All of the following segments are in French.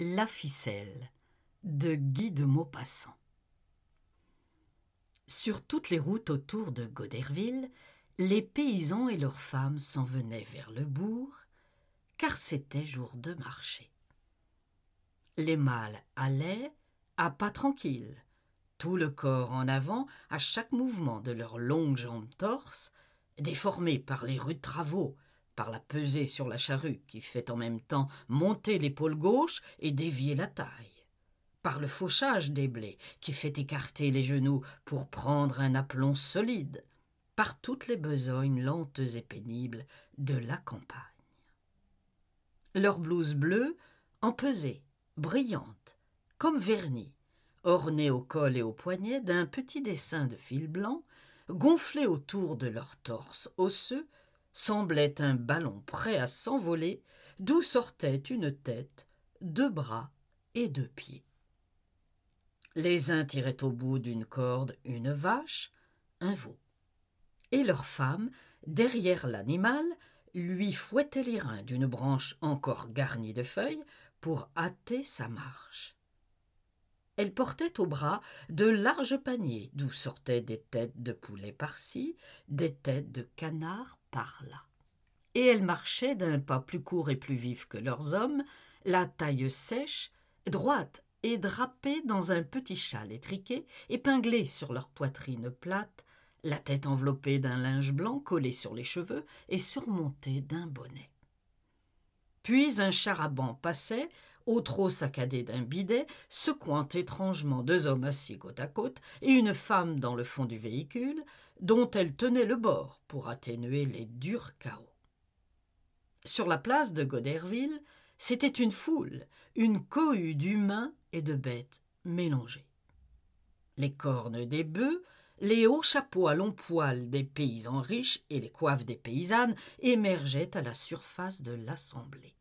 La ficelle de Guy de Maupassant. Sur toutes les routes autour de Goderville, les paysans et leurs femmes s'en venaient vers le bourg, car c'était jour de marché. Les mâles allaient à pas tranquilles, tout le corps en avant à chaque mouvement de leurs longues jambes torses, déformées par les rudes travaux par la pesée sur la charrue qui fait en même temps monter l'épaule gauche et dévier la taille, par le fauchage des blés qui fait écarter les genoux pour prendre un aplomb solide, par toutes les besognes lentes et pénibles de la campagne. Leur blouse bleue, empesée, brillante, comme vernie, ornée au col et au poignet d'un petit dessin de fil blanc, gonflé autour de leur torse osseux semblait un ballon prêt à s'envoler, d'où sortait une tête, deux bras et deux pieds. Les uns tiraient au bout d'une corde une vache, un veau. Et leur femme, derrière l'animal, lui fouettait les reins d'une branche encore garnie de feuilles pour hâter sa marche. Elle portait au bras de larges paniers d'où sortaient des têtes de poulet par-ci, des têtes de canards par-là. Et elle marchait d'un pas plus court et plus vif que leurs hommes, la taille sèche, droite et drapée dans un petit châle étriqué, épinglé sur leur poitrine plate, la tête enveloppée d'un linge blanc collé sur les cheveux et surmontée d'un bonnet. Puis un charaban passait, au trot saccadé d'un bidet, secouant étrangement deux hommes assis côte à côte et une femme dans le fond du véhicule, dont elle tenait le bord pour atténuer les durs chaos. Sur la place de Goderville, c'était une foule, une cohue d'humains et de bêtes mélangées. Les cornes des bœufs, les hauts chapeaux à longs poils des paysans riches et les coiffes des paysannes émergeaient à la surface de l'assemblée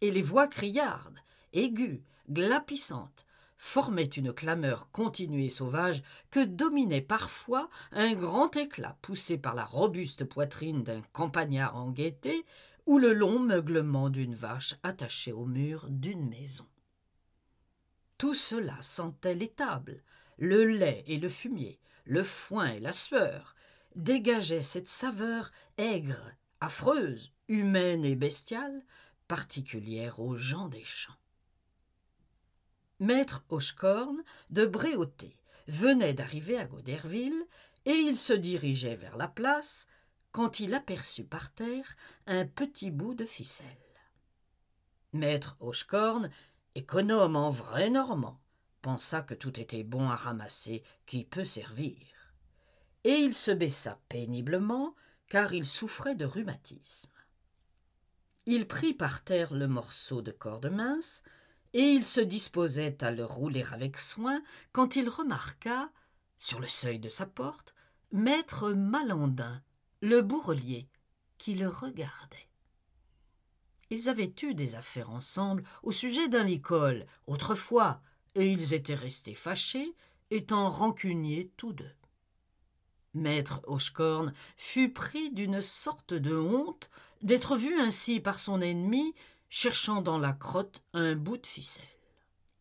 et les voix criardes, aiguës, glapissantes, formaient une clameur continue et sauvage que dominait parfois un grand éclat poussé par la robuste poitrine d'un campagnard en gaieté ou le long meuglement d'une vache attachée au mur d'une maison. Tout cela sentait l'étable, le lait et le fumier, le foin et la sueur, dégageait cette saveur aigre, affreuse, humaine et bestiale, particulière aux gens des champs. Maître Hochkorn de Bréauté venait d'arriver à Goderville et il se dirigeait vers la place quand il aperçut par terre un petit bout de ficelle. Maître Hochkorn, économe en vrai normand, pensa que tout était bon à ramasser qui peut servir. Et il se baissa péniblement car il souffrait de rhumatisme. Il prit par terre le morceau de corde mince, et il se disposait à le rouler avec soin quand il remarqua, sur le seuil de sa porte, maître Malandin, le bourrelier, qui le regardait. Ils avaient eu des affaires ensemble au sujet d'un licole autrefois, et ils étaient restés fâchés, étant rancuniers tous deux. Maître Hochkorn fut pris d'une sorte de honte d'être vu ainsi par son ennemi, cherchant dans la crotte un bout de ficelle.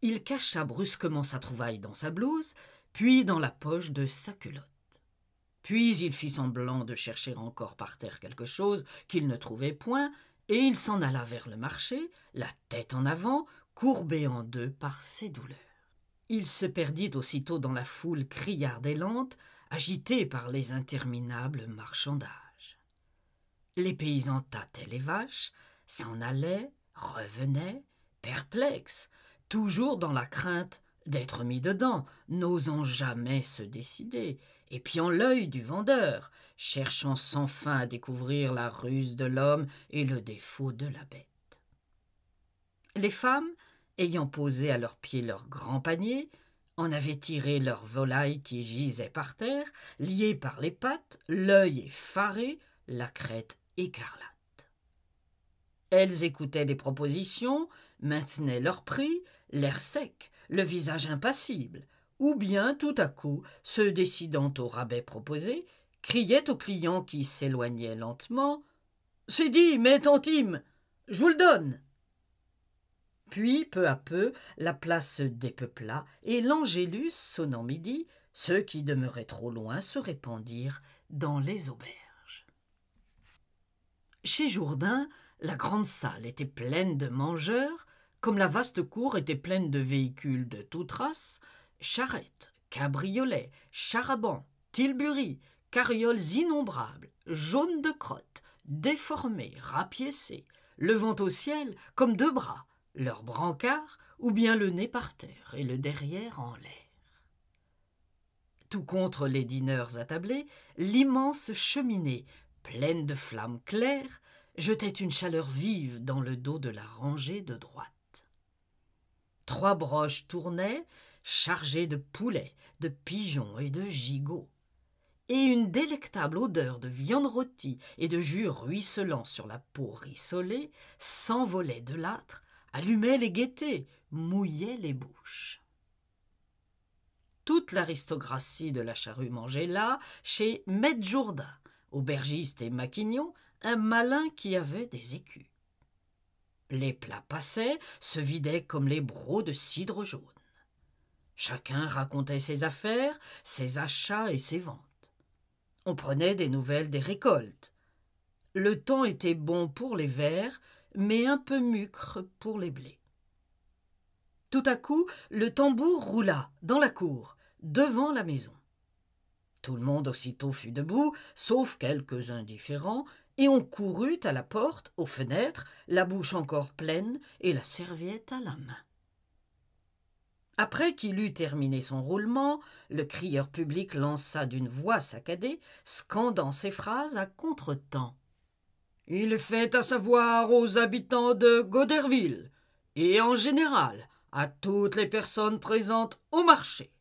Il cacha brusquement sa trouvaille dans sa blouse, puis dans la poche de sa culotte. Puis il fit semblant de chercher encore par terre quelque chose qu'il ne trouvait point, et il s'en alla vers le marché, la tête en avant, courbé en deux par ses douleurs. Il se perdit aussitôt dans la foule criarde et lente, Agités par les interminables marchandages. Les paysans tâtaient les vaches, s'en allaient, revenaient, perplexes, toujours dans la crainte d'être mis dedans, n'osant jamais se décider, épiant l'œil du vendeur, cherchant sans fin à découvrir la ruse de l'homme et le défaut de la bête. Les femmes, ayant posé à leurs pieds leurs grands paniers, en avaient tiré leurs volailles qui gisaient par terre, liées par les pattes, l'œil effaré, la crête écarlate. Elles écoutaient des propositions, maintenaient leur prix, l'air sec, le visage impassible, ou bien tout à coup, se décidant au rabais proposé, criaient aux clients qui s'éloignaient lentement C'est dit, mais tantime, je vous le donne. Puis, peu à peu, la place se dépeupla et l'Angélus, sonnant midi, ceux qui demeuraient trop loin se répandirent dans les auberges. Chez Jourdain, la grande salle était pleine de mangeurs, comme la vaste cour était pleine de véhicules de toutes races, charrettes, cabriolets, charabans, tilbury, carrioles innombrables, jaunes de crotte, déformés, rapiécés, levant au ciel comme deux bras, leur brancard, ou bien le nez par terre et le derrière en l'air. Tout contre les dîneurs attablés, l'immense cheminée, pleine de flammes claires, jetait une chaleur vive dans le dos de la rangée de droite. Trois broches tournaient, chargées de poulets, de pigeons et de gigots, et une délectable odeur de viande rôtie et de jus ruisselant sur la peau rissolée s'envolait de l'âtre allumaient les gaietés, mouillaient les bouches. Toute l'aristocratie de la charrue mangeait là, chez Maître Jourdain, aubergiste et maquignon, un malin qui avait des écus. Les plats passaient, se vidaient comme les brocs de cidre jaune. Chacun racontait ses affaires, ses achats et ses ventes. On prenait des nouvelles des récoltes. Le temps était bon pour les vers, mais un peu mucre pour les blés. Tout à coup, le tambour roula, dans la cour, devant la maison. Tout le monde aussitôt fut debout, sauf quelques indifférents, et on courut à la porte, aux fenêtres, la bouche encore pleine et la serviette à la main. Après qu'il eut terminé son roulement, le crieur public lança d'une voix saccadée, scandant ses phrases à contretemps. Il fait à savoir aux habitants de Goderville et en général à toutes les personnes présentes au marché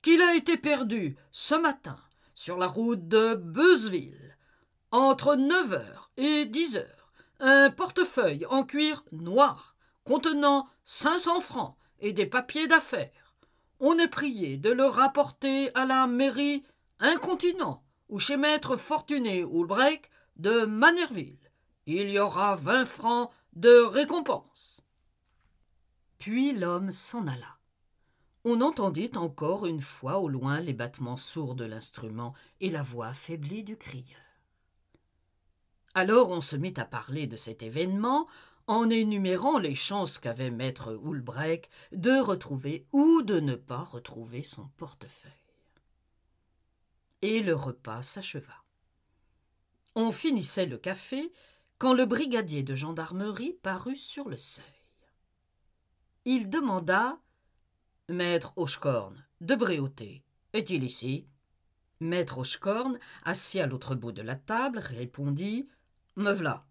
qu'il a été perdu ce matin sur la route de Beuzeville entre 9h et 10h un portefeuille en cuir noir contenant 500 francs et des papiers d'affaires. On est prié de le rapporter à la mairie Incontinent ou chez maître Fortuné Houlbrec de Manerville. Il y aura vingt francs de récompense. Puis l'homme s'en alla. On entendit encore une fois au loin les battements sourds de l'instrument et la voix affaiblie du crieur. Alors on se mit à parler de cet événement en énumérant les chances qu'avait maître Houlbrecht de retrouver ou de ne pas retrouver son portefeuille. Et le repas s'acheva. On finissait le café quand le brigadier de gendarmerie parut sur le seuil. Il demanda Maître Hochecorne, de Bréauté, est-il ici Maître Hochecorne, assis à l'autre bout de la table, répondit Me v'là.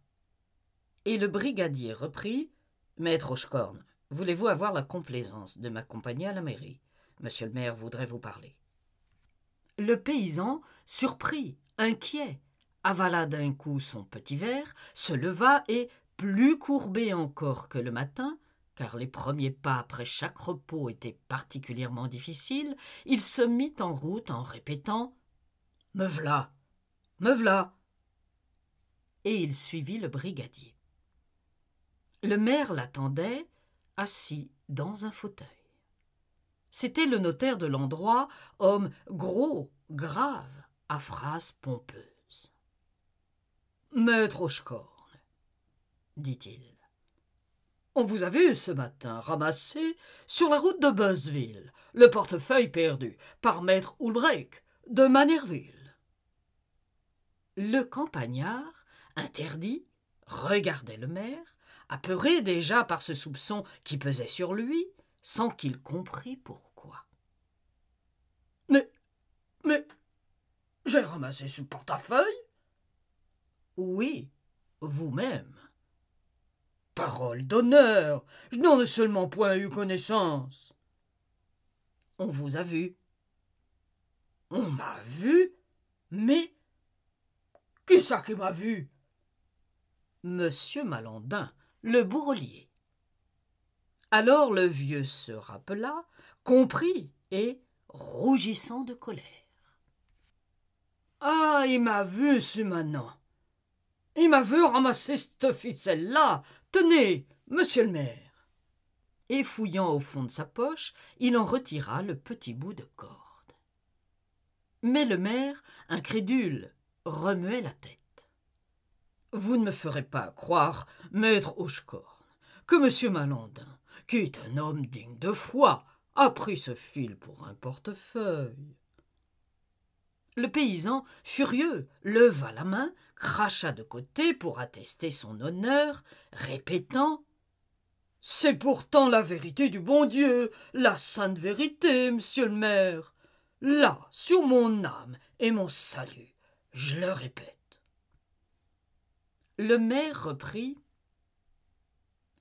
Et le brigadier reprit Maître Hochecorne, voulez-vous avoir la complaisance de m'accompagner à la mairie Monsieur le maire voudrait vous parler. Le paysan, surpris, inquiet, avala d'un coup son petit verre, se leva et, plus courbé encore que le matin, car les premiers pas après chaque repos étaient particulièrement difficiles, il se mit en route en répétant Me v'là Me v'là Et il suivit le brigadier. Le maire l'attendait, assis dans un fauteuil. C'était le notaire de l'endroit, homme gros, grave, à phrases pompeuses. Maître Oshkorn, dit-il, on vous a vu ce matin ramasser, sur la route de Buzzville, le portefeuille perdu par Maître Ulbrecht de Manerville. Le campagnard, interdit, regardait le maire, apeuré déjà par ce soupçon qui pesait sur lui, sans qu'il comprît pourquoi. Mais, mais, j'ai ramassé ce portefeuille oui, vous-même. Parole d'honneur, je n'en ai seulement point eu connaissance. On vous a vu. On m'a vu Mais. Qui ça qui m'a vu Monsieur Malandin, le bourrelier. Alors le vieux se rappela, comprit et, rougissant de colère. Ah, il m'a vu, ce maintenant. Il m'a vu ramasser cette ficelle-là. Tenez, monsieur le maire. Et fouillant au fond de sa poche, il en retira le petit bout de corde. Mais le maire, incrédule, remuait la tête. Vous ne me ferez pas croire, maître Hochecorn, que monsieur Malandin, qui est un homme digne de foi, a pris ce fil pour un portefeuille. Le paysan, furieux, leva la main, cracha de côté pour attester son honneur, répétant C'est pourtant la vérité du bon Dieu, la sainte vérité, monsieur le maire. Là, sur mon âme et mon salut, je le répète. Le maire reprit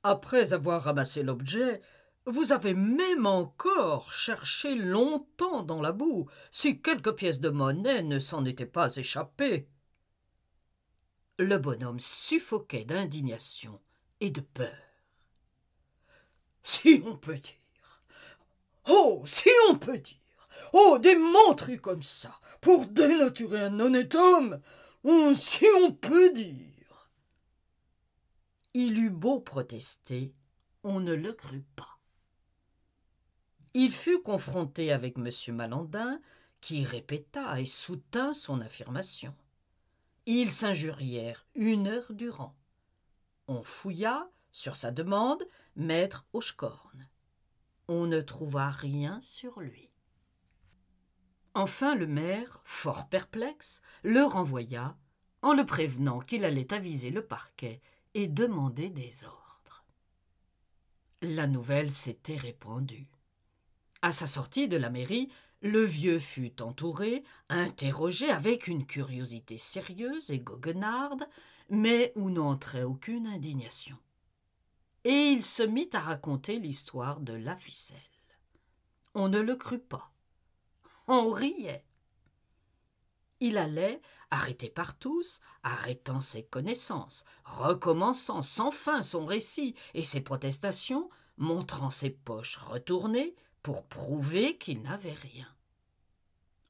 Après avoir ramassé l'objet, vous avez même encore cherché longtemps dans la boue, si quelques pièces de monnaie ne s'en étaient pas échappées. Le bonhomme suffoquait d'indignation et de peur. Si on peut dire. Oh. Si on peut dire. Oh. Des montres comme ça. Pour dénaturer un honnête homme. Oh, si on peut dire. Il eut beau protester, on ne le crut pas. Il fut confronté avec M. Malandin, qui répéta et soutint son affirmation. Ils s'injurièrent une heure durant. On fouilla, sur sa demande, maître Ochcorne. On ne trouva rien sur lui. Enfin, le maire, fort perplexe, le renvoya en le prévenant qu'il allait aviser le parquet et demander des ordres. La nouvelle s'était répandue. À sa sortie de la mairie, le vieux fut entouré, interrogé avec une curiosité sérieuse et goguenarde, mais où n'entrait aucune indignation. Et il se mit à raconter l'histoire de la ficelle. On ne le crut pas. On riait. Il allait, arrêté par tous, arrêtant ses connaissances, recommençant sans fin son récit et ses protestations, montrant ses poches retournées, pour prouver qu'il n'avait rien.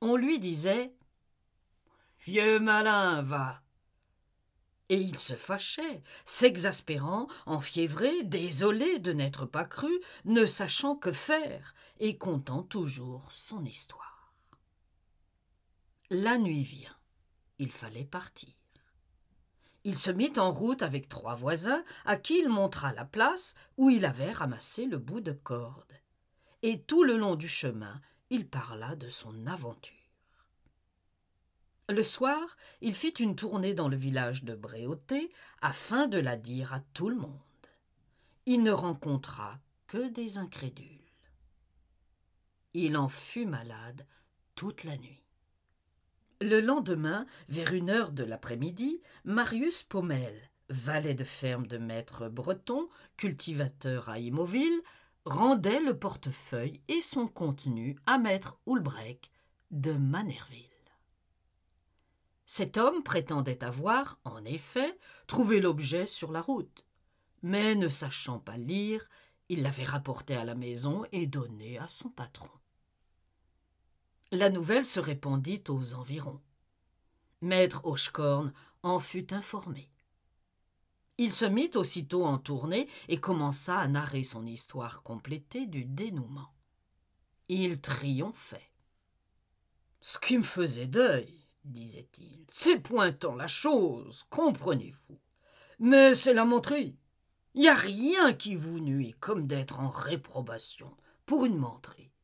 On lui disait Vieux malin, va Et il se fâchait, s'exaspérant, enfiévré, désolé de n'être pas cru, ne sachant que faire et comptant toujours son histoire. La nuit vient. Il fallait partir. Il se mit en route avec trois voisins à qui il montra la place où il avait ramassé le bout de corde et tout le long du chemin il parla de son aventure. Le soir, il fit une tournée dans le village de Bréauté afin de la dire à tout le monde. Il ne rencontra que des incrédules. Il en fut malade toute la nuit. Le lendemain, vers une heure de l'après-midi, Marius Pommel, valet de ferme de maître breton, cultivateur à Immoville, rendait le portefeuille et son contenu à maître ulbrecht de Manerville. Cet homme prétendait avoir, en effet, trouvé l'objet sur la route, mais ne sachant pas lire, il l'avait rapporté à la maison et donné à son patron. La nouvelle se répandit aux environs. Maître Hochkorn en fut informé. Il se mit aussitôt en tournée et commença à narrer son histoire complétée du dénouement. Il triomphait. Ce qui me faisait deuil, disait-il, c'est pointant la chose, comprenez-vous. Mais c'est la menterie. Il n'y a rien qui vous nuit comme d'être en réprobation pour une menterie.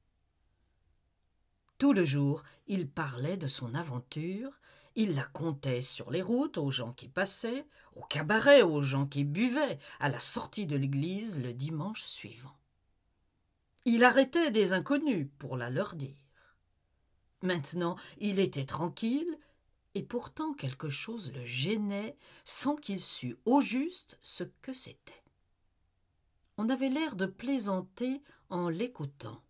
Tout le jour, il parlait de son aventure, il la comptait sur les routes, aux gens qui passaient, au cabaret, aux gens qui buvaient, à la sortie de l'église le dimanche suivant. Il arrêtait des inconnus pour la leur dire. Maintenant, il était tranquille, et pourtant quelque chose le gênait sans qu'il sût au juste ce que c'était. On avait l'air de plaisanter en l'écoutant.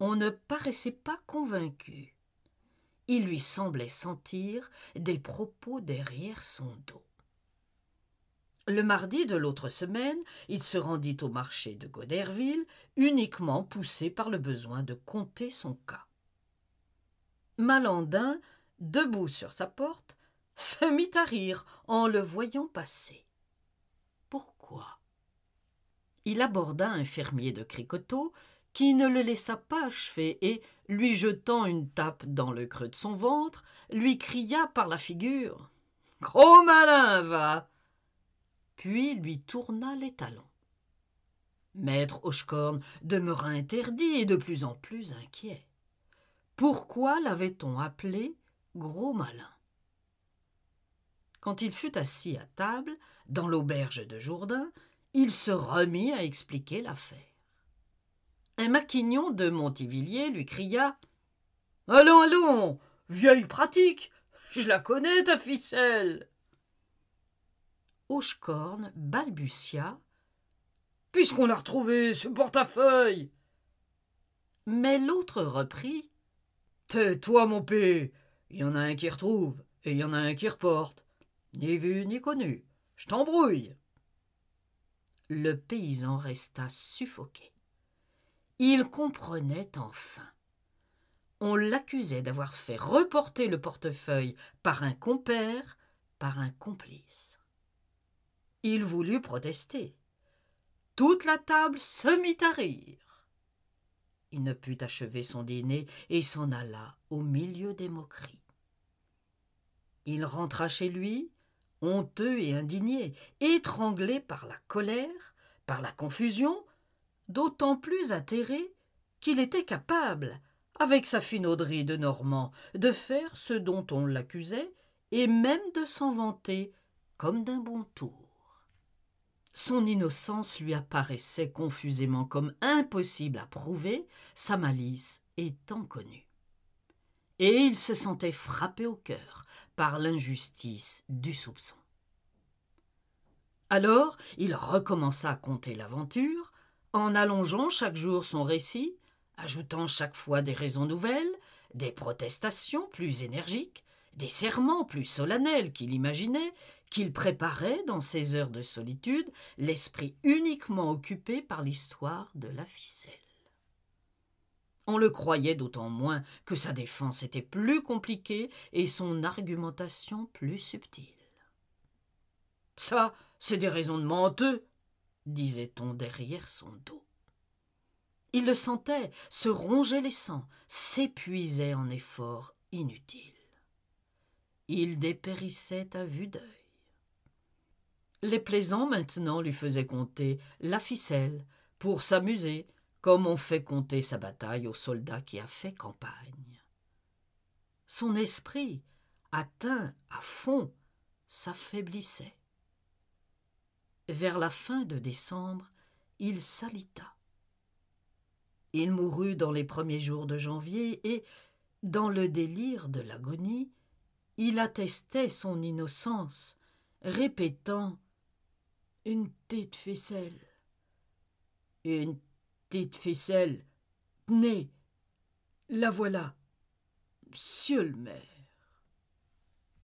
On ne paraissait pas convaincu il lui semblait sentir des propos derrière son dos. Le mardi de l'autre semaine, il se rendit au marché de Goderville, uniquement poussé par le besoin de compter son cas. Malandin, debout sur sa porte, se mit à rire en le voyant passer. Pourquoi Il aborda un fermier de Cricoteau qui ne le laissa pas achever et, lui jetant une tape dans le creux de son ventre, lui cria par la figure Gros malin, va Puis lui tourna les talons. Maître Hochkorn demeura interdit et de plus en plus inquiet. Pourquoi l'avait-on appelé gros malin Quand il fut assis à table, dans l'auberge de Jourdain, il se remit à expliquer l'affaire. Maquignon de Montivilliers lui cria Allons, allons, vieille pratique, je la connais, ta ficelle. Hochecorne balbutia Puisqu'on l'a retrouvé, ce portefeuille Mais l'autre reprit Tais-toi, mon pé Il y en a un qui retrouve, et il y en a un qui reporte. Ni vu ni connu. Je t'embrouille. Le paysan resta suffoqué. Il comprenait enfin. On l'accusait d'avoir fait reporter le portefeuille par un compère, par un complice. Il voulut protester. Toute la table se mit à rire. Il ne put achever son dîner et s'en alla au milieu des moqueries. Il rentra chez lui, honteux et indigné, étranglé par la colère, par la confusion, d'autant plus atterré qu'il était capable, avec sa finauderie de Normand, de faire ce dont on l'accusait, et même de s'en vanter comme d'un bon tour. Son innocence lui apparaissait confusément comme impossible à prouver, sa malice étant connue. Et il se sentait frappé au cœur par l'injustice du soupçon. Alors il recommença à conter l'aventure, en allongeant chaque jour son récit, ajoutant chaque fois des raisons nouvelles, des protestations plus énergiques, des serments plus solennels qu'il imaginait, qu'il préparait dans ses heures de solitude, l'esprit uniquement occupé par l'histoire de la ficelle. On le croyait d'autant moins que sa défense était plus compliquée et son argumentation plus subtile. Ça, c'est des raisons de menteux, disait-on derrière son dos. Il le sentait, se ronger les sangs, s'épuisait en efforts inutiles. Il dépérissait à vue d'œil. Les plaisants maintenant lui faisaient compter la ficelle pour s'amuser, comme on fait compter sa bataille au soldat qui a fait campagne. Son esprit, atteint à fond, s'affaiblissait vers la fin de décembre, il s'alita. Il mourut dans les premiers jours de janvier et, dans le délire de l'agonie, il attestait son innocence, répétant Une petite ficelle. Une tête ficelle. Tenez, la voilà. Monsieur le maire.